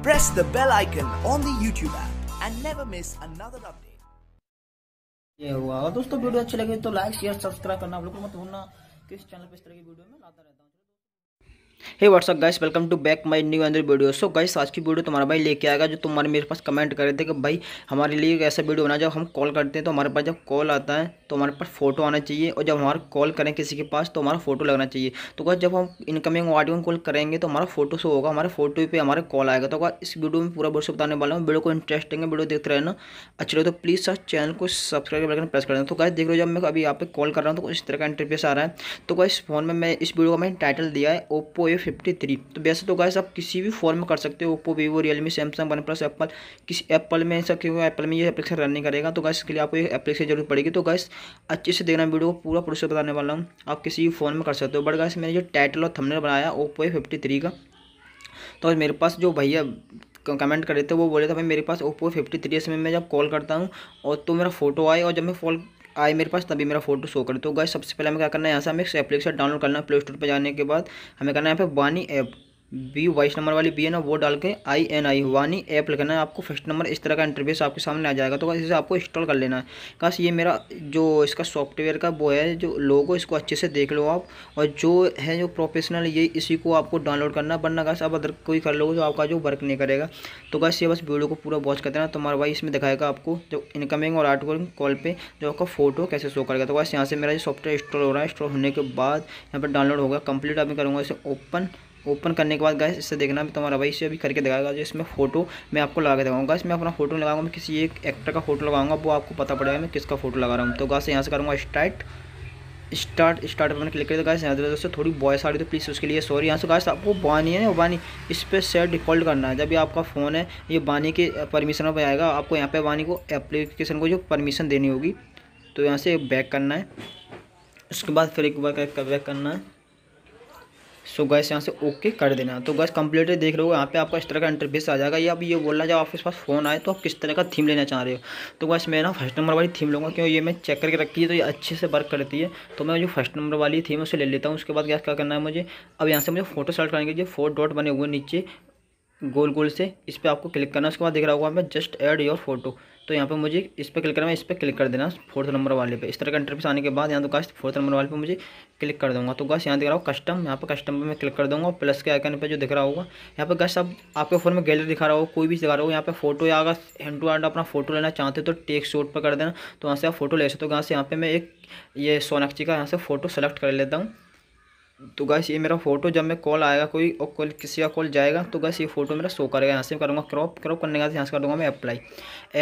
Press the bell icon on the YouTube app and never miss another update. ये हुआ अगर दोस्तों video अच्छी लगी तो लाइक शेयर सब्सक्राइब करना आप लोग को मत भूलना कि इस चैनल पे इस तरह की वीडियो मैं लाता रहता हूँ hey WhatsApp guys welcome to back my new अंदर वीडियो सो गाइस आज की वीडियो तुम्हारा भाई लेके आएगा जो तुम्हारे मेरे पास कमेंट कर रहे थे कि भाई हमारे लिए ऐसा वीडियो बना जब हम कॉल करते हैं तो हमारे पास जब कॉल आता है तो हमारे पास फोटो आना चाहिए और जब हमारा कॉल करें किसी के पास तो हमारा फोटो लगना चाहिए तो क्या जब हम इनकमिंग ऑडियो में कॉल करेंगे तो हमारा फोटो शो होगा हमारे फोटो पर हमारा कॉल आएगा तो क्या इस वीडियो में पूरा बोर्ड बताने वाला हूँ वीडियो को इंटरेस्टिंग है वीडियो देखते रहना अच्छे रहे तो प्लीज़ सर चैनल को सब्सक्राइब करके प्रेस कर देना तो गाइस देख रहे हो जब मैं अभी यहाँ पे कॉल कर रहा हूँ तो इस तरह का इंटरफेस आ रहा है तो इस फोन में मैं इस वीडियो का मैंने टाइटल दिया है ओप्पो ये फिफ्टी थ्री तो वैसे तो गाइस आप किसी भी फोन में कर सकते हो Oppo Vivo Realme Samsung One Plus Apple किसी एप्पल में ऐसा क्यों एप्पल में ये एप्लीकेशन रन नहीं करेगा तो गाइस इसके लिए आपको ये एप्लीकेशन जरूर पड़ेगी तो गाइस अच्छे से देखना वीडियो को पूरा प्रोसेस बताने वाला हूँ आप किसी भी फोन में कर सकते हो बट गाइस मैंने जो टाइटल और थंबनेल बनाया ओप्पो ए फिफ्टी का तो मेरे पास जो भैया कमेंट कर रहे थे वो बोले था भाई मेरे पास ओप्पो फिफ्टी थ्री एस में मैं जब कॉल करता हूँ और तो मेरा फोटो आए और जब मैं फॉल आए मेरे पास तभी मेरा फोटो शो करे तो गाइस सबसे पहले हमें क्या करना है यहाँ से हमें एप्लीकेशन डाउनलोड करना है प्ले स्टोर पर जाने के बाद हमें करना है यहाँ पे वानी ऐप बी वाइस नंबर वाली बी है ना वो डाल के आई एन आई वानी ऐप लिखना है आपको फर्स्ट नंबर इस तरह का इंटरव्यूस आपके सामने आ जाएगा तो इसे आपको इंस्टॉल कर लेना है काश ये मेरा जो इसका सॉफ्टवेयर का वो है जो लोगो इसको अच्छे से देख लो आप और जो है जो प्रोफेशनल ये इसी को आपको डाउनलोड करना बनना काश आप अदर कोई कर लोगे तो आपका जो वर्क नहीं करेगा तो बस ये बस वीडियो को पूरा वॉच करते ना तुम्हारा भाई इसमें दिखाएगा आपको जो इनकमिंग और आउट कॉल पर जो आपका फोटो कैसे शो करेगा तो बस यहाँ से मेरा जो सॉफ्टवेयर इंस्टॉल हो रहा है इंस्टॉल होने के बाद यहाँ पर डाउनलोड होगा कंप्लीट अभी करूँगा इसे ओपन ओपन करने के बाद गाइस इससे देखना भी तुम्हारा भाई इसे अभी करके दिखाएगा जो इसमें फोटो मैं आपको लगा के दिखाऊंगा इसमें अपना फोटो लगाऊंगा मैं किसी एक एक्टर का फोटो लगाऊंगा वो आपको पता पड़ेगा मैं किसका फोटो लगा रहा हूँ तो गाइस यहाँ से करूँगा स्टार्ट स्टार्ट स्टार्ट अपने क्लिक करें गाइस यहाँ से दोस्तों थोड़ी बॉयस आ रही तो प्लीज़ उसके लिए सॉरी यहाँ से गाइस आपको बानी है बानी इस पर सेट डिफॉल्ट करना है जब भी आपका फ़ोन है ये बानी के परमिशन पर आएगा आपको यहाँ पर बानी को एप्लीकेशन को जो परमिशन देनी होगी तो यहाँ से बैक करना है उसके बाद फिर एक बार बैक करना है सो गैस यहाँ से ओके कर देना तो गैस कंप्लीटली देख रहे हो यहाँ पे आपका इस तरह का इंटरफेस आ जाएगा या अब ये बोलना जब आपके पास फोन आए तो आप किस तरह का थीम लेना चाह रहे हो तो गैस मैं ना फर्स्ट नंबर वाली थीम लूँगा क्यों ये मैं चेक करके रखी है तो ये अच्छे से वर्क करती है तो मैं जो फर्स्ट नंबर वाली थीम उसे ले लेता हूँ उसके बाद गैस क्या करना है मुझे अब यहाँ से मुझे फोटो सेलेक्ट करेंगे जो फोर डॉट बने हुए नीचे गोल गोल से इस पर आपको क्लिक करना उसके बाद दिख रहा होगा मैं जस्ट ऐड योर फोटो तो यहाँ पे मुझे इस पर क्लिक करना है इस पर क्लिक कर देना फोर्थ नंबर वाले पे इस तरह का इंटरफेस आने के बाद यहाँ तो गाइस फोर्थ नंबर वाले पे मुझे क्लिक कर दूंगा तो गास्ट यहाँ दिख रहा हूँ कस्टम यहाँ पर कस्टम पे मैं क्लिक कर दूंगा प्लस के आइकन पे जो दिख रहा होगा यहाँ पर गास्ट अब आपके फोन में गैलरी दिखा रहा होगा कोई भी दिखा रहा हो यहाँ पे फोटो या अगर हैंड टू हैंड अपना फोटो लेना चाहते हो तो टेक शॉट पर कर देना तो वहाँ से आप फोटो ले सकते हो तो यहाँ से यहाँ पर मैं एक ये सोनाक्षी का यहाँ से फोटो सेलेक्ट कर लेता हूँ तो गैस ये मेरा फ़ोटो जब मैं कॉल आएगा कोई और कोई किसी का कॉल जाएगा तो गैस ये फोटो मेरा शो करेगा यहाँ से करूँगा क्रॉप क्रॉप करने का यहाँ से कर दूँगा मैं अप्लाई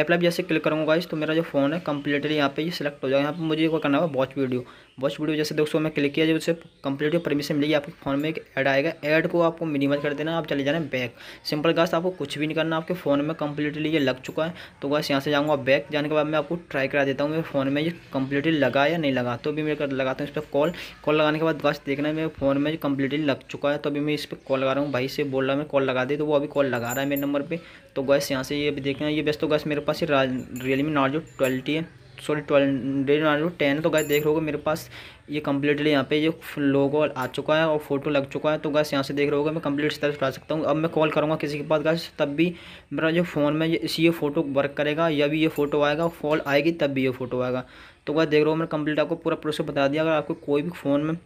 अप्लाई जैसे क्लिक करूँगा गाइस तो मेरा जो फ़ोन है कंप्लीटली यहाँ पे ये सिलेक्ट हो जाएगा यहाँ पर मुझे वो करना होगा वॉच वीडियो वॉच वीडियो जैसे दोस्तों में क्लिक किया जब उससे कंप्लीट परमिशन मिलेगी आपके फ़ोन में एक ऐड आएगा ऐड को आपको मिनिमाइज कर देना आप चले जाना बैक सिंपल गास्ट आपको कुछ भी नहीं करना आपके फ़ोन में कंप्लीटली ये लग चुका है तो बस यहाँ से जाऊँगा बैक जाने के बाद मैं आपको ट्राई करा देता हूँ मेरे फ़ोन में ये कंप्लीटली लगा या नहीं लगा तो भी मैं लगाता हूँ इस पर कॉल कॉल लगाने के बाद बस देखना है मेरे फ़ोन में कम्प्लीटली लग चुका है तो अभी मैं इस पर कॉल लगा रहा हूँ भाई से बोल रहा मैं कॉल लगा दे तो वो अभी कॉल लगा रहा है मेरे नंबर पर तो गैस यहाँ से ये अभी देखना ये बेस्ट तो गैस मेरे पास ये रियलमी जो ट्वेल्टी है सॉरी ट्वेल्व डेट मान लो टेन तो गाय देख रहे हो मेरे पास ये कम्प्लीटली यहाँ पे ये लोगो आ चुका है और फोटो लग चुका है तो गैस यहाँ से देख रहे होगा मैं कंप्लीट इस तरह सकता हूँ अब मैं कॉल करूँगा किसी के पास गैस तब भी मेरा जो फ़ोन में ये ये फ़ोटो वर्क करेगा या भी ये फ़ोटो आएगा कॉल आएगी तब भी ये फ़ोटो आएगा तो गैस देख रहे हो मैंने कम्प्लीट आपको पूरा प्रोसेस बता दिया अगर आपको कोई भी फ़ोन में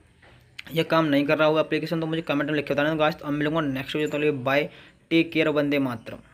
यह काम नहीं कर रहा होगा एप्लीकेशन तो मुझे कमेंट में लिख के बताने गाइस तो अब मिलूंगा नेक्स्ट वीडियो तो बाय टेक केयर वंदे मातरम